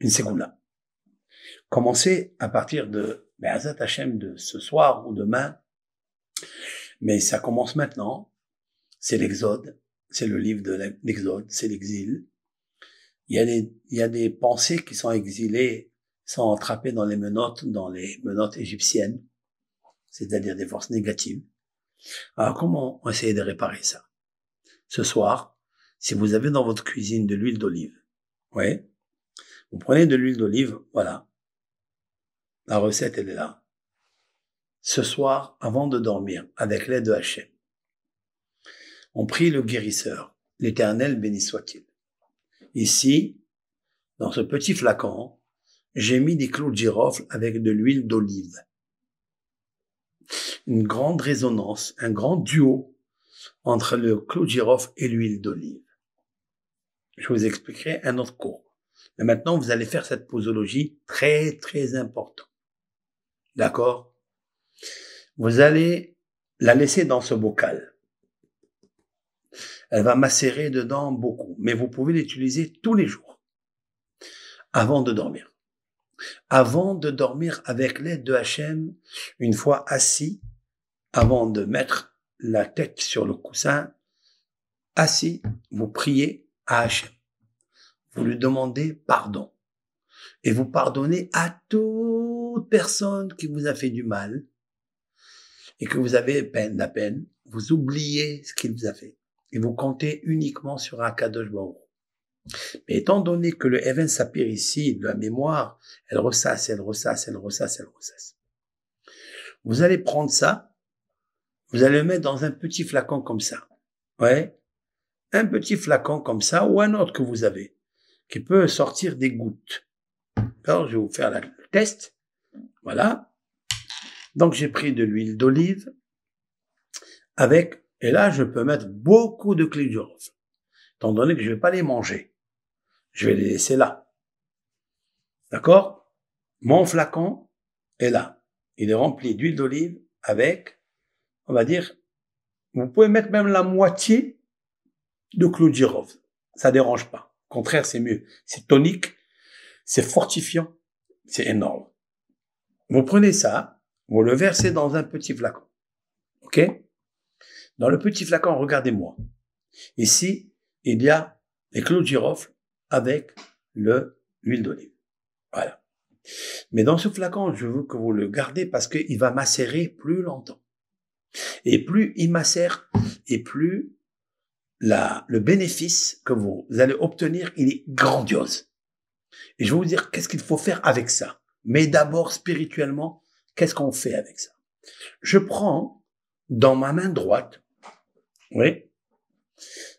une seconde. Commencez à partir de Be'azat Hashem de ce soir ou demain, mais ça commence maintenant. C'est l'Exode, c'est le livre de l'Exode, c'est l'exil. Il y, a des, il y a des pensées qui sont exilées, sont attrapées dans les menottes, dans les menottes égyptiennes, c'est-à-dire des forces négatives. Alors comment essayer de réparer ça Ce soir, si vous avez dans votre cuisine de l'huile d'olive, ouais. Vous prenez de l'huile d'olive, voilà. La recette, elle est là. Ce soir, avant de dormir, avec l'aide de Hachem, on prie le guérisseur. L'éternel béni soit-il. Ici, dans ce petit flacon, j'ai mis des clous de girofle avec de l'huile d'olive. Une grande résonance, un grand duo entre le clou de girofle et l'huile d'olive. Je vous expliquerai un autre cours. Mais maintenant, vous allez faire cette posologie très, très importante. D'accord Vous allez la laisser dans ce bocal. Elle va macérer dedans beaucoup, mais vous pouvez l'utiliser tous les jours avant de dormir. Avant de dormir avec l'aide de Hachem, une fois assis, avant de mettre la tête sur le coussin, assis, vous priez à Hachem vous lui demandez pardon. Et vous pardonnez à toute personne qui vous a fait du mal et que vous avez peine à peine. Vous oubliez ce qu'il vous a fait et vous comptez uniquement sur un de Baruch. Mais étant donné que le Heaven Sapir ici, de la mémoire, elle ressasse, elle ressasse, elle ressasse, elle ressasse. Vous allez prendre ça, vous allez le mettre dans un petit flacon comme ça. Ouais. Un petit flacon comme ça ou un autre que vous avez qui peut sortir des gouttes. Alors, Je vais vous faire le test. Voilà. Donc j'ai pris de l'huile d'olive avec, et là je peux mettre beaucoup de clou de girofle. étant donné que je ne vais pas les manger. Je vais les laisser là. D'accord Mon flacon est là. Il est rempli d'huile d'olive avec, on va dire, vous pouvez mettre même la moitié de clou de girofle. Ça dérange pas contraire, c'est mieux. C'est tonique, c'est fortifiant, c'est énorme. Vous prenez ça, vous le versez dans un petit flacon. OK Dans le petit flacon, regardez-moi. Ici, il y a les clous de girofle avec le l'huile d'olive. Voilà. Mais dans ce flacon, je veux que vous le gardez parce qu'il va macérer plus longtemps. Et plus il macère, et plus le bénéfice que vous allez obtenir, il est grandiose. Et je vais vous dire qu'est-ce qu'il faut faire avec ça. Mais d'abord, spirituellement, qu'est-ce qu'on fait avec ça Je prends dans ma main droite, oui,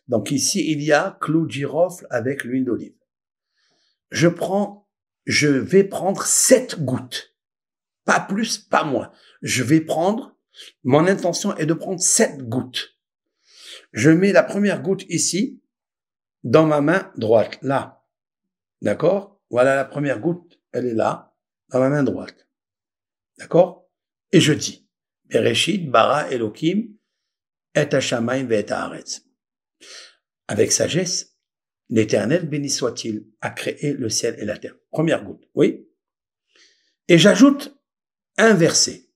donc ici, il y a clou de girofle avec l'huile d'olive. Je prends, je vais prendre sept gouttes. Pas plus, pas moins. Je vais prendre, mon intention est de prendre sept gouttes je mets la première goutte ici, dans ma main droite, là. D'accord Voilà la première goutte, elle est là, dans ma main droite. D'accord Et je dis, Bereshit, Bara, Elohim, et Avec sagesse, l'Éternel, béni soit-il, a créé le ciel et la terre. Première goutte, oui Et j'ajoute un verset.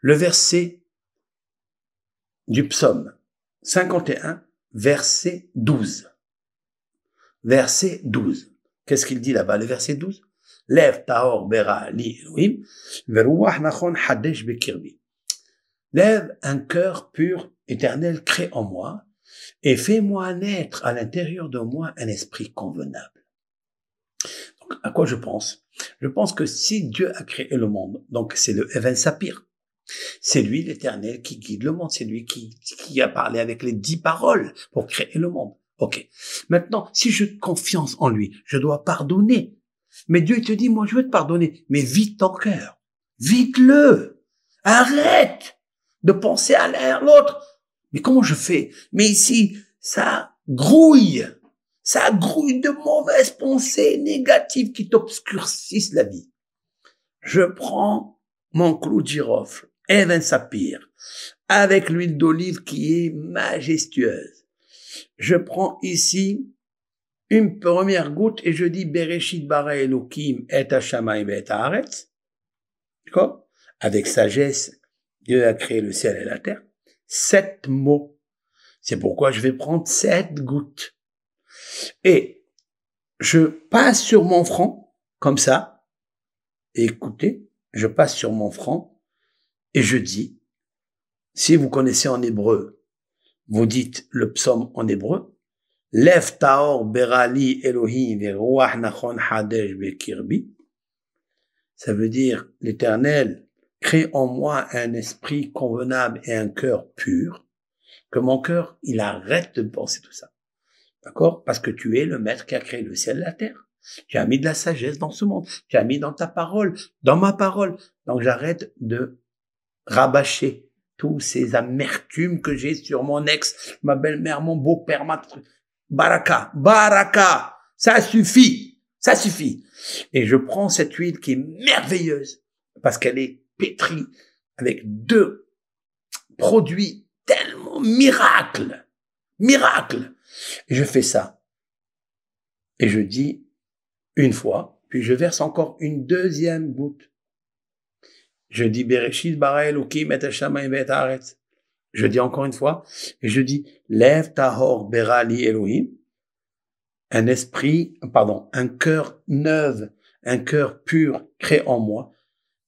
Le verset du psaume 51, verset 12. Verset 12. Qu'est-ce qu'il dit là-bas, le verset 12 Lève li hadesh bekirbi. Lève un cœur pur, éternel, crée en moi, et fais-moi naître à l'intérieur de moi un esprit convenable. Donc, à quoi je pense Je pense que si Dieu a créé le monde, donc c'est le Even Sapir, c'est lui l'Éternel qui guide le monde, c'est lui qui, a parlé avec les dix paroles pour créer le monde. Ok. Maintenant, si je confiance en lui, je dois pardonner. Mais Dieu te dit, moi je veux te pardonner, mais vite ton cœur, vite le arrête de penser à l'un l'autre. Mais comment je fais Mais ici, ça grouille, ça grouille de mauvaises pensées négatives qui t'obscurcissent la vie. Je prends mon clou de girofle, Even Sapir, avec l'huile d'olive qui est majestueuse. Je prends ici une première goutte et je dis Bereshit bara elokim et et D'accord Avec sagesse, Dieu a créé le ciel et la terre. Sept mots. C'est pourquoi je vais prendre sept gouttes. Et je passe sur mon front, comme ça. écoutez, je passe sur mon front et je dis, si vous connaissez en hébreu, vous dites le psaume en hébreu, Lev Taor Berali Elohi Nachon Hadesh Bekirbi. Ça veut dire, l'éternel, crée en moi un esprit convenable et un cœur pur. Que mon cœur, il arrête de penser tout ça. D'accord? Parce que tu es le maître qui a créé le ciel et la terre. Tu as mis de la sagesse dans ce monde. Tu as mis dans ta parole, dans ma parole. Donc j'arrête de rabâcher tous ces amertumes que j'ai sur mon ex, ma belle-mère, mon beau-père, ma Baraka, baraka, ça suffit, ça suffit. Et je prends cette huile qui est merveilleuse parce qu'elle est pétrie avec deux produits tellement miracles, miracles. Et je fais ça. Et je dis une fois, puis je verse encore une deuxième goutte je dis Bereshit bara et Je dis encore une fois, et je dis Lev tahor berali Elohim. Un esprit, pardon, un cœur neuf, un cœur pur créé en moi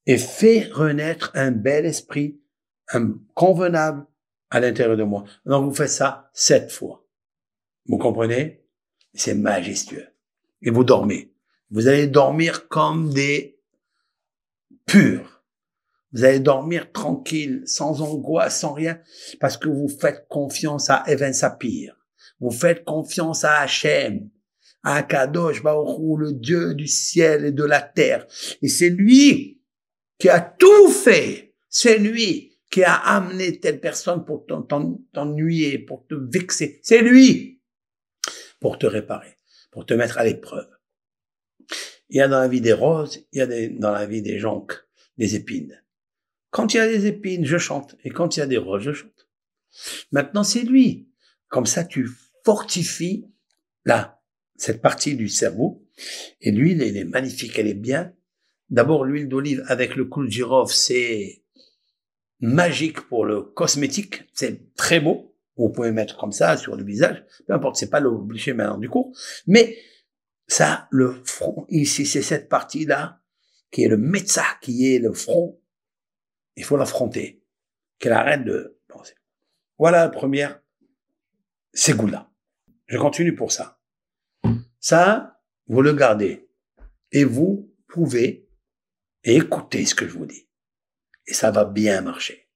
et fait renaître un bel esprit, un convenable à l'intérieur de moi. Donc vous faites ça sept fois. Vous comprenez? C'est majestueux. Et vous dormez. Vous allez dormir comme des purs. Vous allez dormir tranquille, sans angoisse, sans rien, parce que vous faites confiance à Evan Sapir. Vous faites confiance à Hachem, à Kadosh Baruch le Dieu du ciel et de la terre. Et c'est lui qui a tout fait. C'est lui qui a amené telle personne pour t'ennuyer, pour te vexer. C'est lui pour te réparer, pour te mettre à l'épreuve. Il y a dans la vie des roses, il y a dans la vie des jonques, des épines. Quand il y a des épines, je chante. Et quand il y a des roses, je chante. Maintenant, c'est lui. Comme ça, tu fortifies là, cette partie du cerveau. Et l'huile, elle est magnifique, elle est bien. D'abord, l'huile d'olive avec le clou de girofle, c'est magique pour le cosmétique. C'est très beau. Vous pouvez mettre comme ça sur le visage. Peu importe, c'est pas l'obligé maintenant du cours. Mais ça, le front, ici, c'est cette partie-là qui est le médecin, qui est le front il faut l'affronter. Qu'elle arrête de penser. Voilà la première C'est là. Je continue pour ça. Ça, vous le gardez. Et vous pouvez écouter ce que je vous dis. Et ça va bien marcher.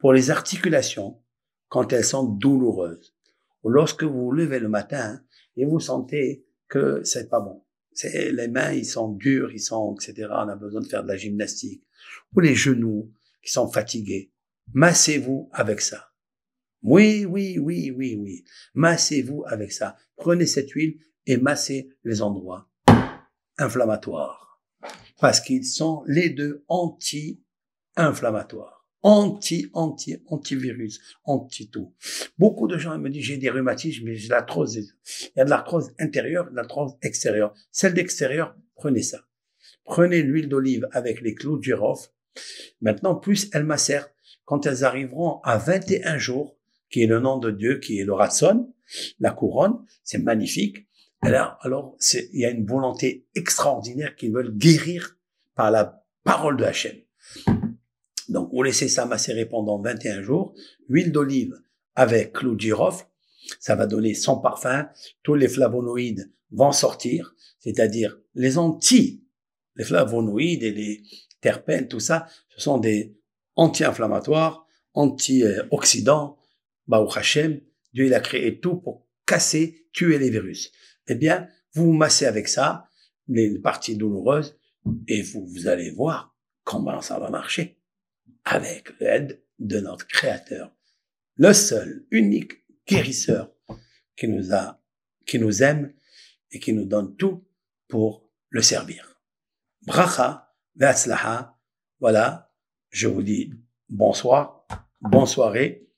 Pour les articulations, quand elles sont douloureuses, ou lorsque vous vous levez le matin et vous sentez que c'est pas bon, les mains, ils sont durs, ils sont, etc. On a besoin de faire de la gymnastique. Ou les genoux, qui sont fatigués. Massez-vous avec ça. Oui, oui, oui, oui, oui. Massez-vous avec ça. Prenez cette huile et massez les endroits inflammatoires. Parce qu'ils sont les deux anti-inflammatoires. Anti, anti, antivirus, anti-tout. Beaucoup de gens me disent, j'ai des rhumatismes, mais j'ai de l'arthrose. Il y a de l'arthrose intérieure, de l'arthrose extérieure. Celle d'extérieur, prenez ça. Prenez l'huile d'olive avec les clous de girofle Maintenant, plus elles macèrent. Quand elles arriveront à 21 jours, qui est le nom de Dieu, qui est le ratson, la couronne, c'est magnifique. Alors, alors il y a une volonté extraordinaire qu'ils veulent guérir par la parole de Hachem. Donc, vous laissez ça macérer pendant 21 jours. Huile d'olive avec clou de girofle, ça va donner son parfum. Tous les flavonoïdes vont sortir, c'est-à-dire les anti, les flavonoïdes et les, Terpène, tout ça, ce sont des anti-inflammatoires, anti-oxydants. Bah, Hashem, Dieu il a créé tout pour casser, tuer les virus. Eh bien, vous vous massez avec ça, les parties douloureuses, et vous, vous allez voir comment ça va marcher. Avec l'aide de notre Créateur. Le seul, unique guérisseur qui nous a, qui nous aime et qui nous donne tout pour le servir. Bracha, voilà, je vous dis bonsoir, bonne soirée.